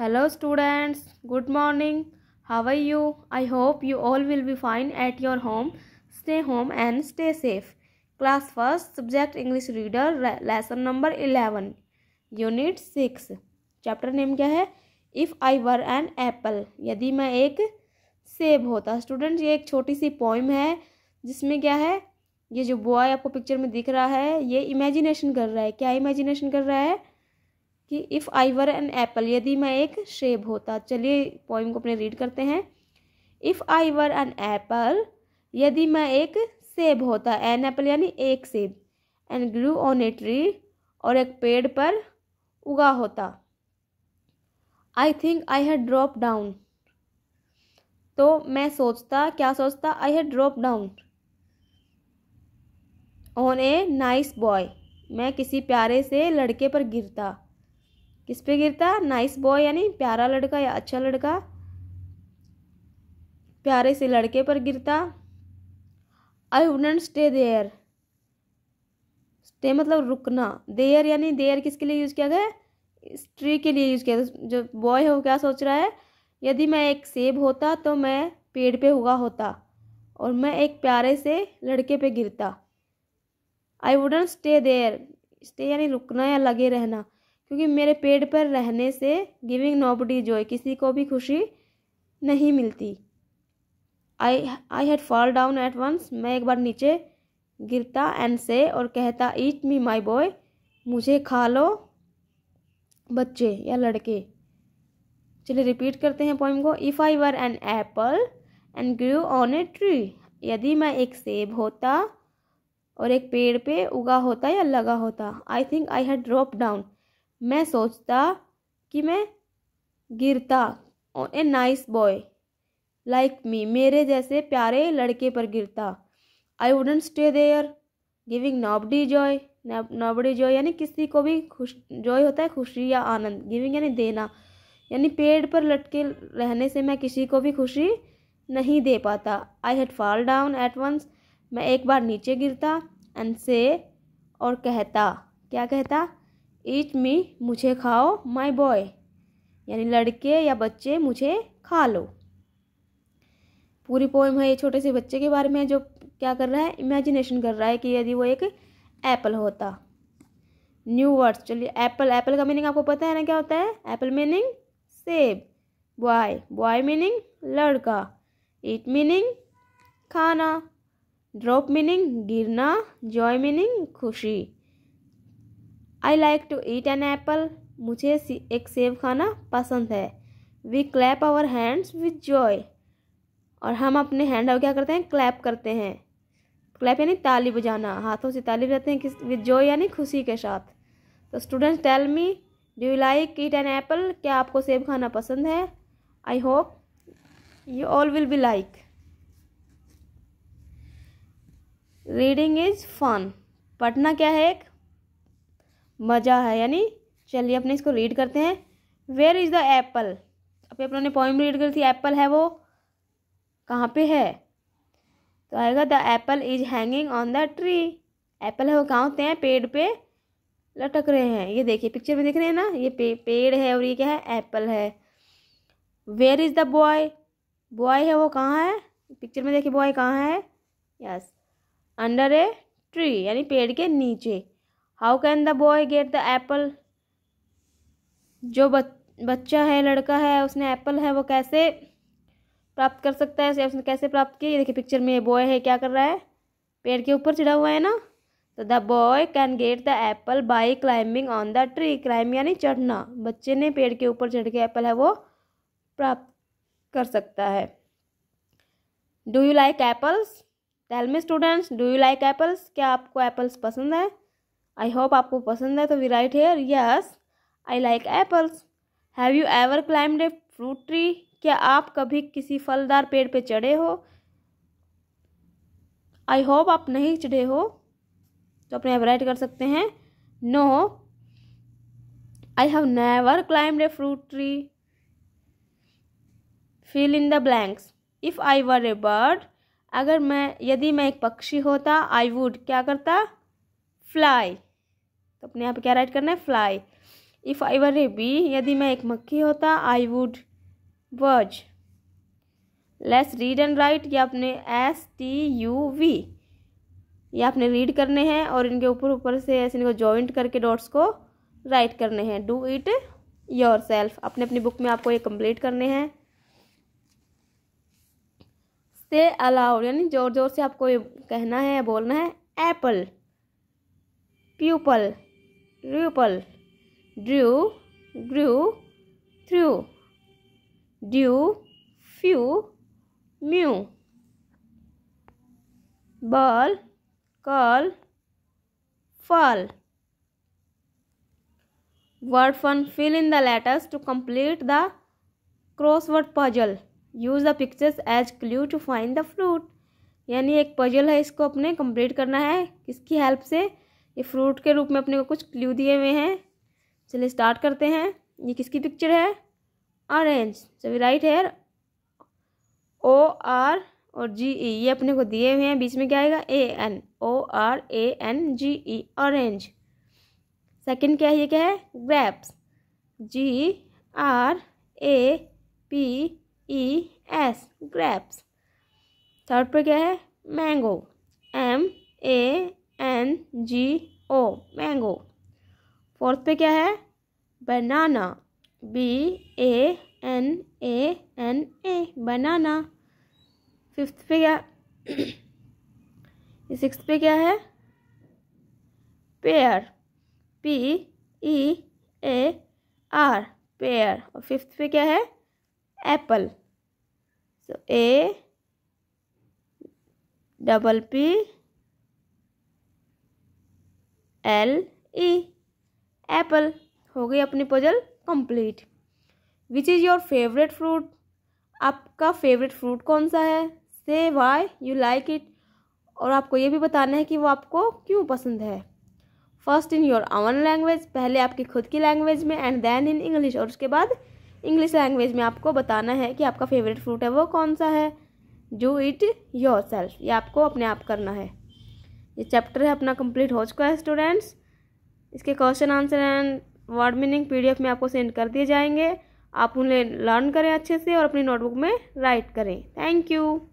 hello students good morning how are you i hope you all will be fine at your home stay home and stay safe class first subject english reader lesson number 11 unit 6 chapter name kya hai if i were an apple यदि मैं एक सेब होता students ये एक छोटी सी poem है जिसमें क्या है ये जो बॉय आपको पिक्चर में दिख रहा है ये इमेजिनेशन कर रहा है क्या इमेजिनेशन कर रहा है कि if I were an apple यदि मैं एक शेब होता चलिए पोइम को अपने रीड करते हैं if I were an apple यदि मैं एक सेब होता एन एप्पल यानी एक सेब and grew on a tree और एक पेड़ पर उगा होता I think I had drop down तो मैं सोचता क्या सोचता I had drop down on a nice boy मैं किसी प्यारे से लड़के पर गिरता किस पे गिरता नाइस बॉय यानी प्यारा लड़का या अच्छा लड़का प्यारे से लड़के पर गिरता I wouldn't stay there stay मतलब रुकना देयर यानी देयर किसके लिए यूज़ किया गया स्ट्री के लिए यूज़ किया गया जो बॉय है वो क्या सोच रहा है यदि मैं एक सेब होता तो मैं पेड़ पे हुआ होता और मैं एक प्यारे से लड़के पे गिरता I wouldn't stay there stay यानी रुकना या लगे रहना क्योंकि मेरे पेड़ पर रहने से गिविंग नोबडी जॉय किसी को भी खुशी नहीं मिलती I I had fall down at once मैं एक बार नीचे गिरता एंड से और कहता ईट मी माई बॉय मुझे खा लो बच्चे या लड़के चलिए रिपीट करते हैं पोइम को if I were an apple and grew on a tree यदि मैं एक सेब होता और एक पेड़ पे उगा होता या लगा होता I think I had drop down मैं सोचता कि मैं गिरता और a nice boy like me मेरे जैसे प्यारे लड़के पर गिरता I wouldn't stay there giving nobody joy nobody joy यानी किसी को भी खुश जॉय होता है खुशी या आनंद गिविंग यानी देना यानी पेड़ पर लटके रहने से मैं किसी को भी खुशी नहीं दे पाता I had fall down at once मैं एक बार नीचे गिरता एंड से और कहता क्या कहता ईट मी मुझे खाओ माई बॉय यानी लड़के या बच्चे मुझे खा लो पूरी पोएम है ये छोटे से बच्चे के बारे में जो क्या कर रहा है इमेजिनेशन कर रहा है कि यदि वो एक एप्पल होता न्यू वर्ड्स चलिए एप्पल एप्पल का मीनिंग आपको पता है ना क्या होता है एप्पल मीनिंग सेब बॉय बॉय मीनिंग लड़का ईट मीनिंग खाना ड्रॉप मीनिंग गिरना जॉय मीनिंग खुशी I like to eat an apple मुझे एक सेब खाना पसंद है we clap our hands with joy और हम अपने हैंड क्या करते हैं क्लैप करते हैं क्लैप यानी ताली बजाना हाथों से ताली बजाते हैं किस विद जॉय यानी खुशी के साथ तो students tell me do you like eat an apple क्या आपको सेब खाना पसंद है I hope you all will be like reading is fun पढ़ना क्या है एक मज़ा है यानी चलिए अपने इसको रीड करते हैं वेयर इज़ द एप्पल अभी अपनों ने रीड करी थी एप्पल है वो कहाँ पे है तो आएगा the apple is hanging on the tree apple है वो कहाँ होते हैं पेड़ पे लटक रहे हैं ये देखिए पिक्चर में दिख रहे हैं ना ये पे, पेड़ है और ये क्या है एप्पल है where is the boy boy है वो कहाँ है पिक्चर में देखिए बॉय कहाँ है यस अंडर ए ट्री यानी पेड़ के नीचे how can the boy get the apple जो बच्चा है लड़का है उसने एप्पल है वो कैसे प्राप्त कर सकता है उसने कैसे प्राप्त किया ये देखिए पिक्चर में ये बॉय है क्या कर रहा है पेड़ के ऊपर चढ़ा हुआ है ना तो the boy can get the apple by climbing on the tree climb यानी चढ़ना बच्चे ने पेड़ के ऊपर चढ़ के एप्पल है वो प्राप्त कर सकता है do you like apples tell me students do you like apples क्या आपको एप्पल्स पसंद है आई होप आपको पसंद है तो we write here yes I like apples have you ever climbed a fruit tree क्या आप कभी किसी फलदार पेड़ पे चढ़े हो आई होप आप नहीं चढ़े हो तो अपने आप राइट कर सकते हैं no I have never climbed a fruit tree fill in the blanks if I were a bird अगर मैं यदि मैं एक पक्षी होता आई वुड क्या करता फ्लाई तो अपने यहाँ पे क्या राइट करना है fly if I were a bee यदि मैं एक मक्खी होता I would was less read and write या अपने एस टी यू वी ये आपने रीड करने हैं और इनके ऊपर ऊपर से ऐसे इनको जॉइंट करके डॉट्स को राइट करने हैं डू इट योर सेल्फ अपने अपनी बुक में आपको ये कंप्लीट करने हैं से अलाउड यानी ज़ोर ज़ोर से आपको ये कहना है बोलना है apple purple drupal drew grew through dew few mew bull cull full word fun fill in the letters to complete the crossword puzzle use the pictures as clue to find the fruit यानी एक puzzle है इसको अपने complete करना है किसकी help से ये फ्रूट के रूप में अपने को कुछ क्ल्यू दिए हुए हैं चलिए स्टार्ट करते हैं ये किसकी पिक्चर है ऑरेंज सभी राइट हेयर ओ आर और जी ई e. ये अपने को दिए हुए हैं बीच में क्या आएगा A N O R A N G E orange second क्या है ये क्या है grapes G R A P E S grapes third पर क्या है mango M A N G O mango fourth पे क्या है banana B A N A N A banana fifth पे क्या सिक्स पे क्या है pear P E A R pear और फिफ्थ पे क्या है एप्पल सो ए double P L E apple हो गई अपनी puzzle complete which is your favourite fruit आपका फेवरेट फ्रूट कौन सा है से वाई यू लाइक इट और आपको ये भी बताना है कि वो आपको क्यों पसंद है first in your own language पहले आपकी खुद की लैंग्वेज में एंड देन इन इंग्लिश और उसके बाद इंग्लिश लैंग्वेज में आपको बताना है कि आपका फेवरेट फ्रूट है वो कौन सा है डू इट योर सेल्फ ये आपको अपने आप करना है ये चैप्टर है अपना कंप्लीट हो चुका है स्टूडेंट्स इसके question answer and word meaning PDF में आपको सेंड कर दिए जाएंगे आप उन्हें लर्न करें अच्छे से और अपनी नोटबुक में राइट करें थैंक यू